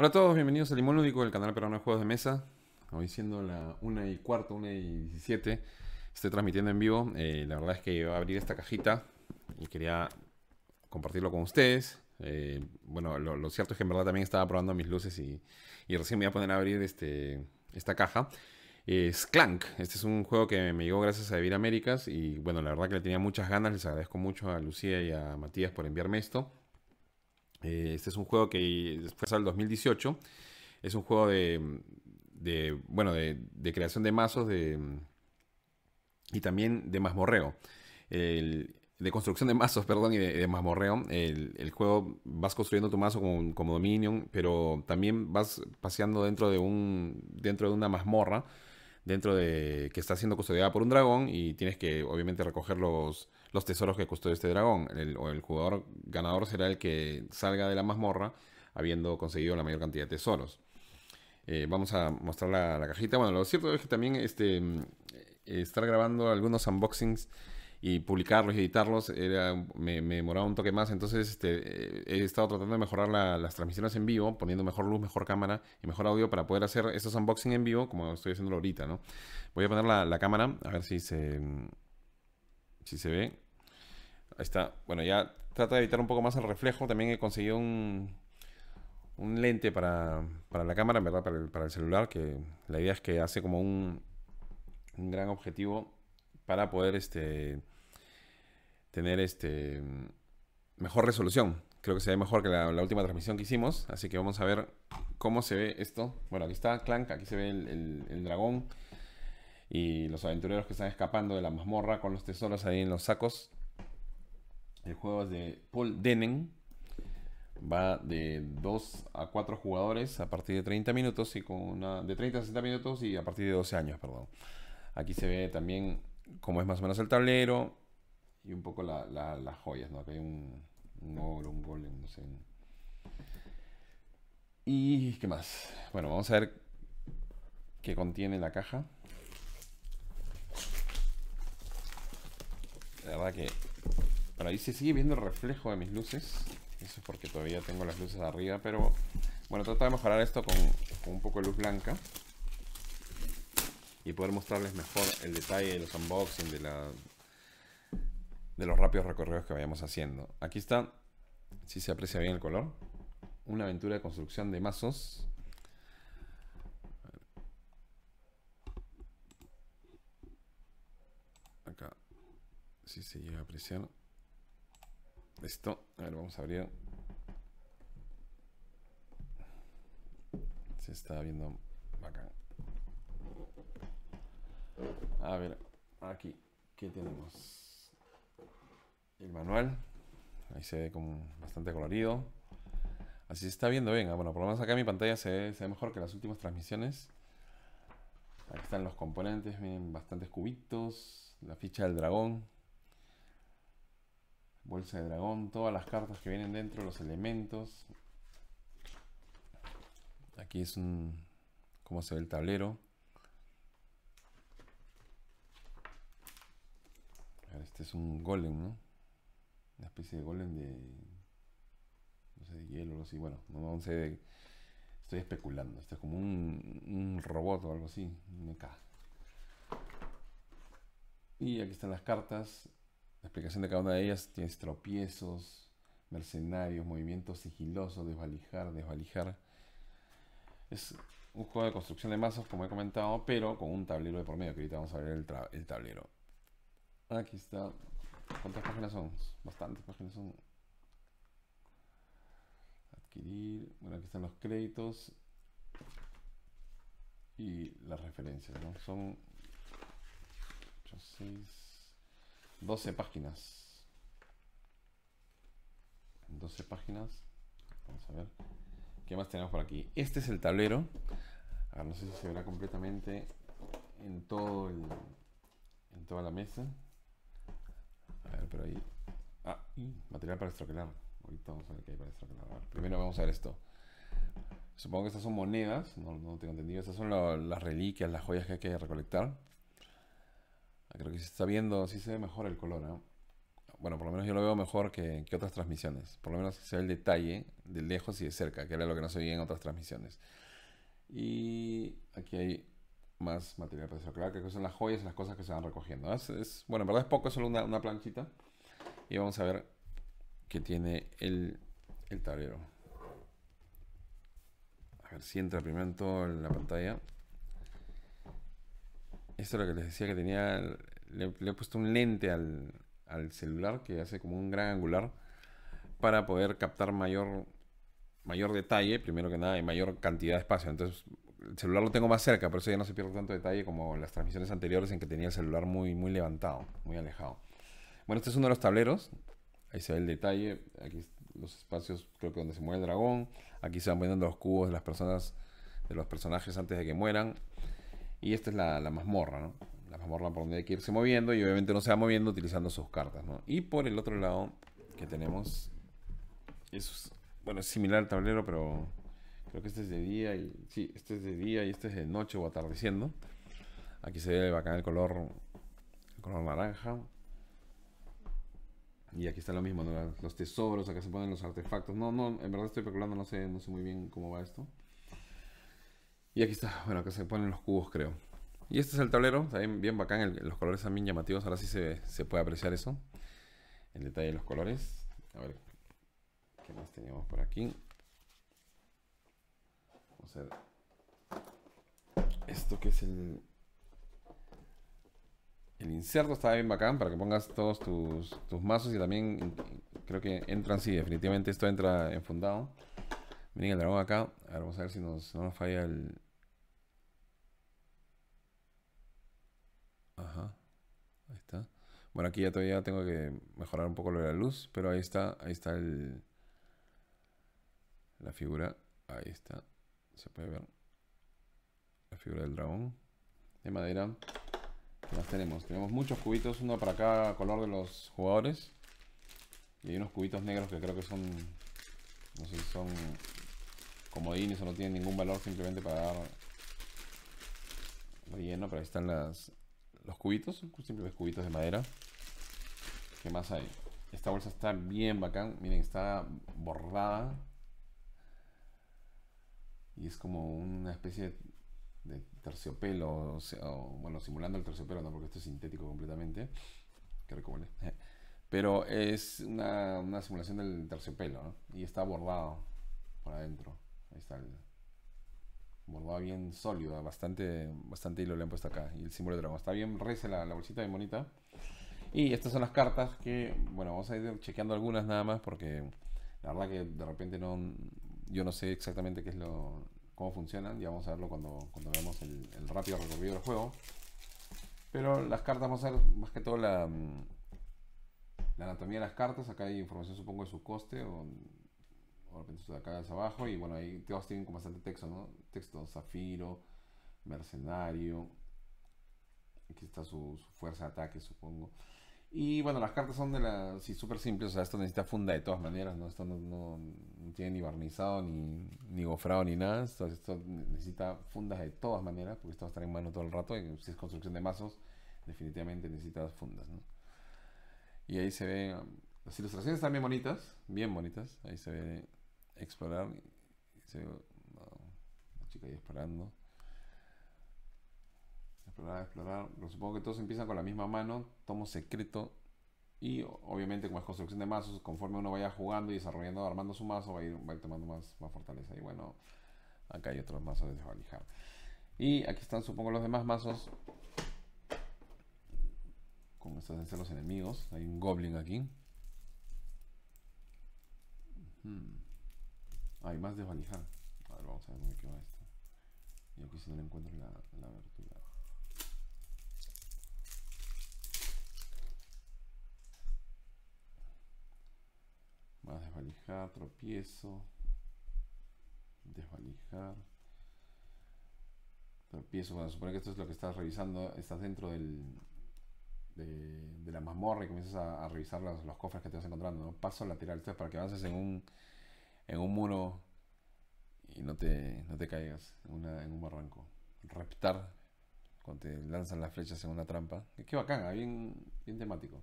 Hola a todos, bienvenidos a Limón Lúdico, del canal peruano de juegos de mesa. Hoy siendo la 1 y cuarto, 1 y 17, estoy transmitiendo en vivo. Eh, la verdad es que iba a abrir esta cajita y quería compartirlo con ustedes. Eh, bueno, lo, cierto es que en verdad también estaba probando mis luces y, y recién me voy a poner a abrir este, esta caja. Es Clank, este es un juego que me llegó gracias a Vivir Américas y bueno, la verdad que le tenía muchas ganas, les agradezco mucho a Lucía y a Matías por enviarme esto. Eh, este es un juego que después el 2018. Es un juego de, bueno, de, creación de mazos y también de mazmorreo. de construcción de mazos, perdón, y de, mazmorreo. El, juego vas construyendo tu mazo como, como Dominion, pero también vas paseando dentro de, un, dentro de una mazmorra dentro de que está siendo custodiada por un dragón y tienes que obviamente recoger los, los tesoros que custodia este dragón. El, o el jugador ganador será el que salga de la mazmorra habiendo conseguido la mayor cantidad de tesoros. Eh, vamos a mostrar la, la, cajita. Bueno, lo cierto es que también este, mm, eh, estar grabando algunos unboxings y publicarlos y editarlos era, me, demoraba un toque más. Entonces este, eh, he estado tratando de mejorar las transmisiones en vivo, poniendo mejor luz, mejor cámara y mejor audio para poder hacer estos unboxing en vivo como estoy haciendo ahorita, ¿no? Voy a poner la, cámara, a ver si se, si se ve. Ahí está. Bueno, ya trata de evitar un poco más el reflejo. También he conseguido un, lente para, para la cámara, ¿verdad? Para el, para el celular, que la idea es que hace como un, un gran objetivo para poder este, tener este mejor resolución. Creo que se ve mejor que la, última transmisión que hicimos. Así que vamos a ver cómo se ve esto. Bueno, aquí está Clank, aquí se ve el, dragón y los aventureros que están escapando de la mazmorra con los tesoros ahí en los sacos. El juego es de Paul Denen. Va de 2 a 4 jugadores a partir de 30 minutos y con una, de 30 a 60 minutos y a partir de 12 años, perdón. Aquí se ve también cómo es más o menos el tablero, y un poco la, las joyas, ¿no? Acá hay un, oro, un golem, no sé. ¿Y qué más? Bueno, vamos a ver qué contiene la caja. La verdad que... Bueno, ahí se sigue viendo el reflejo de mis luces. Eso es porque todavía tengo las luces arriba, pero... Bueno, trato de mejorar esto con, con un poco de luz blanca. Y poder mostrarles mejor el detalle de los unboxing, de la, de los rápidos recorridos que vayamos haciendo. Aquí está, si se aprecia bien el color, una aventura de construcción de mazos. Acá, si se llega a apreciar. Esto, a ver, vamos a abrir. Se está viendo bacán. A ver, aquí, ¿qué tenemos? el manual. Ahí se ve como bastante colorido. Así se está viendo bien. ¿ah? bueno, por lo menos acá mi pantalla se ve, mejor que las últimas transmisiones. Aquí están los componentes, miren, bastantes cubitos. La ficha del dragón. Bolsa de dragón, todas las cartas que vienen dentro, los elementos. Aquí es un... cómo se ve el tablero. Este es un golem, ¿no? una especie de golem de. No sé, hielo o algo así. Bueno, no, sé. Estoy especulando. Esto es como un, robot o algo así. me Y aquí están las cartas. La explicación de cada una de ellas. Tienes tropiezos, mercenarios, movimientos sigilosos, desvalijar, desvalijar. Es un juego de construcción de mazos, como he comentado, pero con un tablero de por medio, que ahorita vamos a ver el tablero. Aquí está ¿Cuántas páginas son? Bastantes páginas son. Adquirir. Bueno, aquí están los créditos y las referencias, Son 8, 6, 12 páginas. 12 páginas. Vamos a ver. ¿Qué más tenemos por aquí? Este es el tablero. Ahora no sé si se verá completamente en todo en toda la mesa. A ver, pero ahí. Ah, material para estroquelar. Ahorita vamos a ver qué hay para estroquelar. primero vamos a ver esto. Supongo que estas son monedas, no, no tengo entendido. Estas son las reliquias, las joyas que hay que recolectar. Ah, creo que se está viendo, sí se ve mejor el color. ¿eh? Bueno, por lo menos yo lo veo mejor que, que, otras transmisiones. Por lo menos se ve el detalle de lejos y de cerca, que era lo que no se veía en otras transmisiones. Y aquí hay más material para Claro que son las joyas las cosas que se van recogiendo. bueno, en verdad es poco, es solo una, planchita. Y vamos a ver qué tiene el, tablero. A ver si entra primero en toda la pantalla. Esto es lo que les decía que tenía. Le, he puesto un lente al, al, celular que hace como un gran angular para poder captar mayor, mayor detalle, primero que nada, y mayor cantidad de espacio. Entonces, el celular lo tengo más cerca, por eso ya no se pierde tanto detalle como en las transmisiones anteriores en que tenía el celular muy, muy levantado, muy alejado. Bueno, este es uno de los tableros. Ahí se ve el detalle. Aquí los espacios, creo que donde se mueve el dragón. Aquí se van poniendo los cubos de las personas, de los personajes antes de que mueran. Y esta es la, mazmorra, ¿no? La mazmorra por donde hay que irse moviendo y obviamente no se va moviendo utilizando sus cartas, ¿no? Y por el otro lado que tenemos... Es, bueno, es similar al tablero, pero Creo que este es de día y. Sí, este es de día y este es de noche o atardeciendo. Aquí se ve bacán el color. color naranja. Y aquí está lo mismo, los tesoros, acá se ponen los artefactos. No, no, en verdad estoy especulando, no sé, no sé muy bien cómo va esto. Y aquí está, bueno, acá se ponen los cubos, creo. Y este es el tablero, también bien bacán, los colores también llamativos, ahora sí se, se, puede apreciar eso. El detalle de los colores. A ver, ¿qué más teníamos por aquí? esto que es el el inserto está bien bacán para que pongas todos tus, tus mazos y también creo que entran, sí, definitivamente esto entra enfundado. Miren el dragón acá. A ver, vamos a ver si nos, no nos falla el... Ajá. Ahí está. Bueno, aquí ya todavía tengo que mejorar un poco lo de la luz, pero ahí está, ahí está el... La figura. Ahí está se puede ver la figura del dragón de madera. ¿Qué tenemos? Tenemos muchos cubitos, uno para cada color de los jugadores. Y hay unos cubitos negros que creo que son, no sé si son comodines o no tienen ningún valor, simplemente para dar relleno. Pero ahí están las, los cubitos, son simples cubitos de madera. ¿Qué más hay? Esta bolsa está bien bacán, miren, está bordada y es como una especie de, terciopelo, bueno, simulando el terciopelo, no, porque esto es sintético completamente, que recomiendo. Pero es una, simulación del terciopelo, ¿no? Y está bordado por adentro. Ahí está el bordado bien sólido, bastante, bastante hilo le han puesto acá. Y el símbolo de dragón. Está bien reza la, la bolsita, bien bonita. Y estas son las cartas que, bueno, vamos a ir chequeando algunas nada más porque la verdad que de repente no, yo no sé exactamente qué es lo, cómo funcionan, ya vamos a verlo cuando, cuando veamos el, rápido recorrido del juego. Pero las cartas, vamos a ver más que todo mm, la, anatomía de las cartas. Acá hay información, supongo, de su coste, o, de acá abajo. Y bueno, ahí todos tienen bastante texto, ¿no? Texto zafiro, mercenario. Aquí está su fuerza de ataque, supongo. Y bueno, las cartas son de la sí, súper simples, o sea, esto necesita funda de todas maneras, ¿no? Esto no, no, tiene ni barnizado, ni, ni gofrado, ni nada. Esto, necesita fundas de todas maneras, porque esto va a estar en mano todo el rato. Y si es construcción de mazos, definitivamente necesitas fundas, ¿no? Y ahí se ven, um, las ilustraciones están bien bonitas, bien bonitas. Ahí se ve explorar, se la chica ahí esperando explorar, explorar. Supongo que todos empiezan con la misma mano, tomo secreto. Y obviamente como es construcción de mazos, conforme uno vaya jugando y desarrollando, armando su mazo, va a ir, tomando más, más fortaleza. Y bueno, acá hay otros mazos de desvalijar. Y aquí están, supongo, los demás mazos. Como estos de ser los enemigos. Hay un goblin aquí. Hmm. Hay más desvalijar. A ver, vamos a ver qué va esto. Y aquí si no le encuentro la, la abertura. a desvalijar, tropiezo. Desvalijar. Tropiezo. Bueno, supone que esto es lo que estás revisando. Estás dentro del, de, la mazmorra y comienzas a, revisar los, cofres que te vas encontrando. Paso lateral. Esto para que avances en un, en un muro y no te, te caigas en, un barranco. Reptar cuando te lanzan las flechas en una trampa. Qué bacana, ah, bien, bien temático.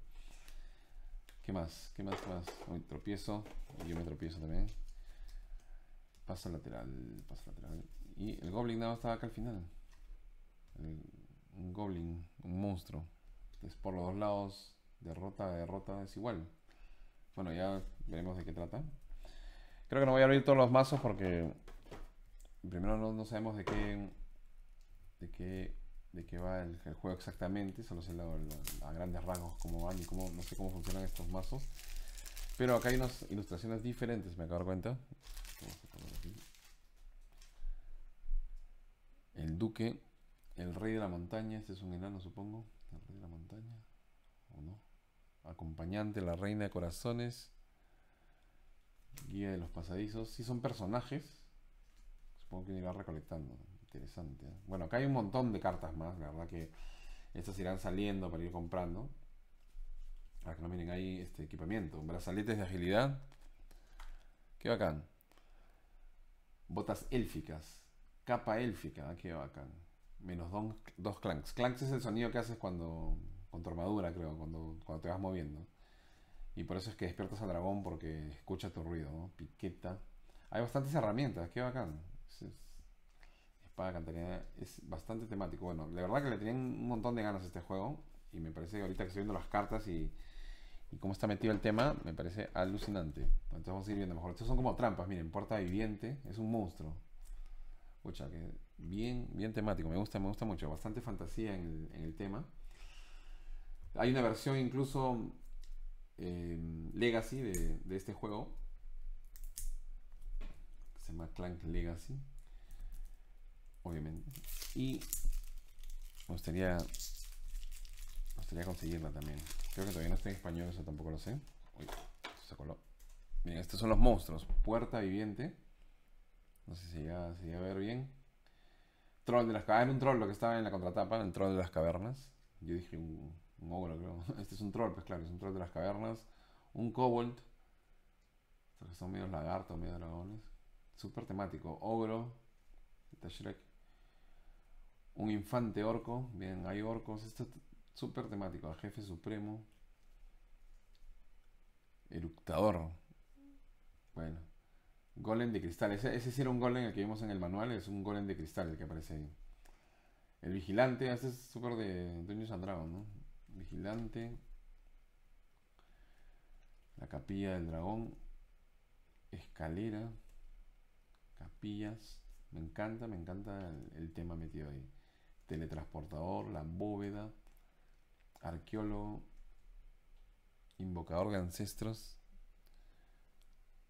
¿Qué más? ¿Qué más? ¿Qué más? Hoy tropiezo. yo me tropiezo también. Pasa lateral, pasa lateral. Y el Goblin nada estaba acá al final. un Goblin, un monstruo. Entonces por los dos lados, derrota, derrota, es igual. Bueno, ya veremos de qué trata. Creo que no voy a abrir todos los mazos porque primero no sabemos de qué, de qué de qué va el, juego exactamente, solo sé a grandes rasgos cómo van y cómo, no sé cómo funcionan estos mazos. Pero acá hay unas ilustraciones diferentes, me acabo de dar cuenta. El duque, el rey de la montaña, este es un enano supongo, el rey de la montaña, ¿o no? Acompañante, la reina de corazones, guía de los pasadizos, sí son personajes, supongo que irá recolectando. Interesante. ¿eh? Bueno, acá hay un montón de cartas más, la verdad que estas irán saliendo para ir comprando. que no miren, ahí este equipamiento, brazaletes de agilidad. Qué bacán. Botas élficas, capa élfica, ¿eh? qué bacán. Menos dos clanks. Clanks es el sonido que haces cuando con tu armadura, creo, cuando, cuando te vas moviendo. Y por eso es que despiertas al dragón porque escucha tu ruido, Piqueta. Hay bastantes herramientas, qué bacán para es bastante temático. Bueno, la verdad que le tienen un montón de ganas a este juego y me parece que ahorita que estoy viendo las cartas y, cómo está metido el tema, me parece alucinante. Entonces vamos a ir viendo mejor. Estos son como trampas, miren, puerta viviente, es un monstruo. Pucha, que bien, bien temático, me gusta, me gusta mucho, bastante fantasía en el, tema. Hay una versión incluso eh, Legacy de, este juego. se llama Clank Legacy obviamente. Y me gustaría, me gustaría conseguirla también. Creo que todavía no está en español, eso tampoco lo sé. Uy, se coló. Bien, estos son los monstruos. Puerta viviente. No sé si ya si a ver bien. Troll de las cavernas. Ah, era un troll lo que estaba en la contratapa, el troll de las cavernas. Yo dije un, ogro, creo. Este es un troll, pues claro, es un troll de las cavernas. Un kobold. Estos son medio lagartos, medio dragones. Súper temático. Ogro. Shrek. Un infante orco. Bien, hay orcos. Esto es súper temático. El jefe supremo. Eructador. Bueno. Golem de cristal. Ese, sí era un golem el que vimos en el manual. Es un golem de cristal el que aparece ahí. El vigilante. Este es súper de Dungeons and dragón, ¿no? Vigilante. La capilla del dragón. Escalera. Capillas. Me encanta, me encanta el tema metido ahí teletransportador, la bóveda, arqueólogo, invocador de ancestros.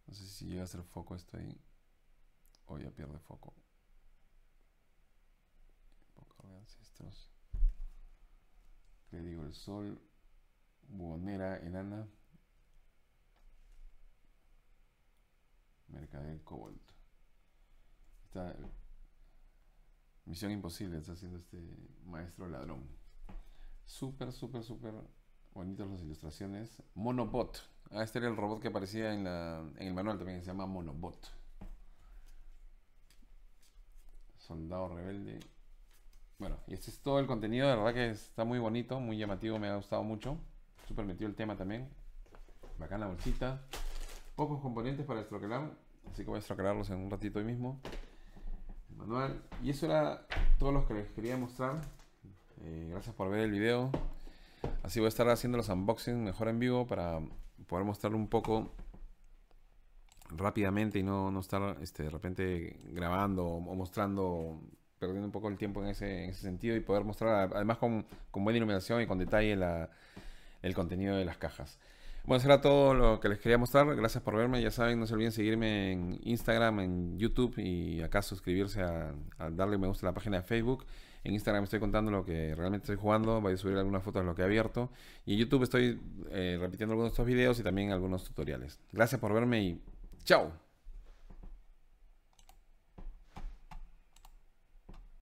No sé si llega a ser foco esto ahí. O ya pierde foco. Invocador de ancestros. Le digo el sol. Buonera enana. Mercader Cobalt. Está Misión Imposible está haciendo este maestro ladrón. Súper, súper, súper bonitas las ilustraciones. Monobot. Ah, este era el robot que aparecía en, el manual también, se llama Monobot. Soldado Rebelde. Bueno, y este es todo el contenido, de verdad que está muy bonito, muy llamativo, me ha gustado mucho. Súper metido el tema también. Bacana bolsita. Pocos componentes para estroquelar, así que voy a estroquelarlos en un ratito hoy mismo manual. Y eso era todo lo que les quería mostrar. Eh, gracias por ver el video. Así voy a estar haciendo los unboxings mejor en vivo para poder mostrar un poco rápidamente y no, no estar este, de repente grabando o mostrando, perdiendo un poco el tiempo en ese, sentido y poder mostrar además con, buena iluminación y con detalle el contenido de las cajas. Bueno, será todo lo que les quería mostrar. Gracias por verme. Ya saben, no se olviden seguirme en Instagram, en YouTube y acá suscribirse a, darle me gusta a la página de Facebook. En Instagram estoy contando lo que realmente estoy jugando. Voy a subir algunas fotos de lo que he abierto. Y en YouTube estoy eh, repitiendo algunos de estos videos y también algunos tutoriales. Gracias por verme y chao.